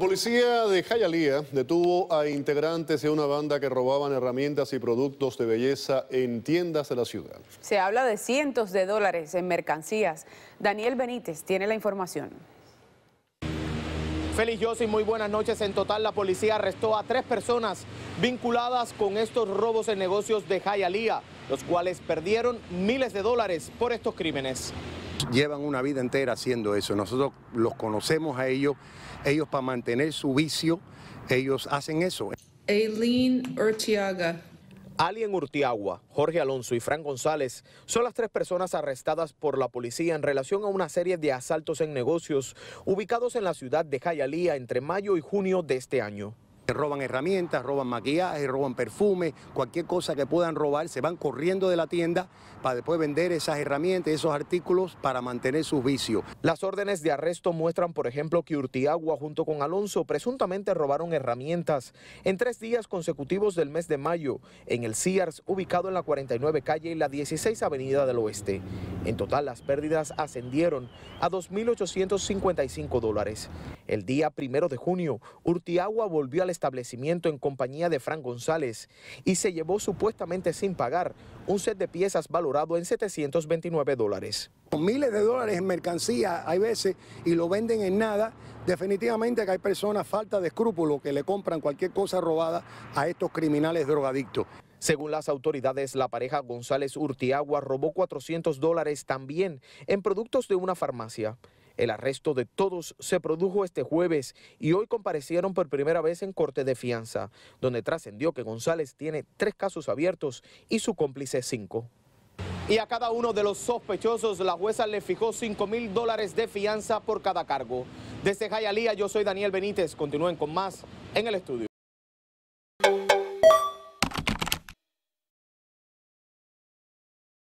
La Policía de Jayalía detuvo a integrantes de una banda que robaban herramientas y productos de belleza en tiendas de la ciudad. Se habla de cientos de dólares en mercancías. Daniel Benítez tiene la información. Feliz y muy buenas noches. En total, la policía arrestó a tres personas vinculadas con estos robos en negocios de Jayalía, los cuales perdieron miles de dólares por estos crímenes llevan una vida entera haciendo eso. Nosotros los conocemos a ellos, ellos para mantener su vicio, ellos hacen eso. Aileen Urtiaga. Alien Urtiagua, Jorge Alonso y Fran González son las tres personas arrestadas por la policía en relación a una serie de asaltos en negocios ubicados en la ciudad de Jayalía entre mayo y junio de este año roban herramientas, roban maquillaje, roban perfume, cualquier cosa que puedan robar, se van corriendo de la tienda para después vender esas herramientas, esos artículos para mantener su vicio. Las órdenes de arresto muestran, por ejemplo, que Urtiagua junto con Alonso presuntamente robaron herramientas en tres días consecutivos del mes de mayo en el CIARS ubicado en la 49 calle y la 16 avenida del oeste. En total, las pérdidas ascendieron a 2.855 dólares. El día primero de junio, Urtiagua volvió al establecimiento en compañía de Fran González y se llevó supuestamente sin pagar un set de piezas valorado en 729 dólares. Miles de dólares en mercancía hay veces y lo venden en nada. Definitivamente que hay personas falta de escrúpulo que le compran cualquier cosa robada a estos criminales drogadictos. Según las autoridades, la pareja González Urtiagua robó 400 dólares también en productos de una farmacia. El arresto de todos se produjo este jueves y hoy comparecieron por primera vez en corte de fianza, donde trascendió que González tiene tres casos abiertos y su cómplice cinco. Y a cada uno de los sospechosos la jueza le fijó 5 mil dólares de fianza por cada cargo. Desde Jayalía yo soy Daniel Benítez. Continúen con más en el estudio.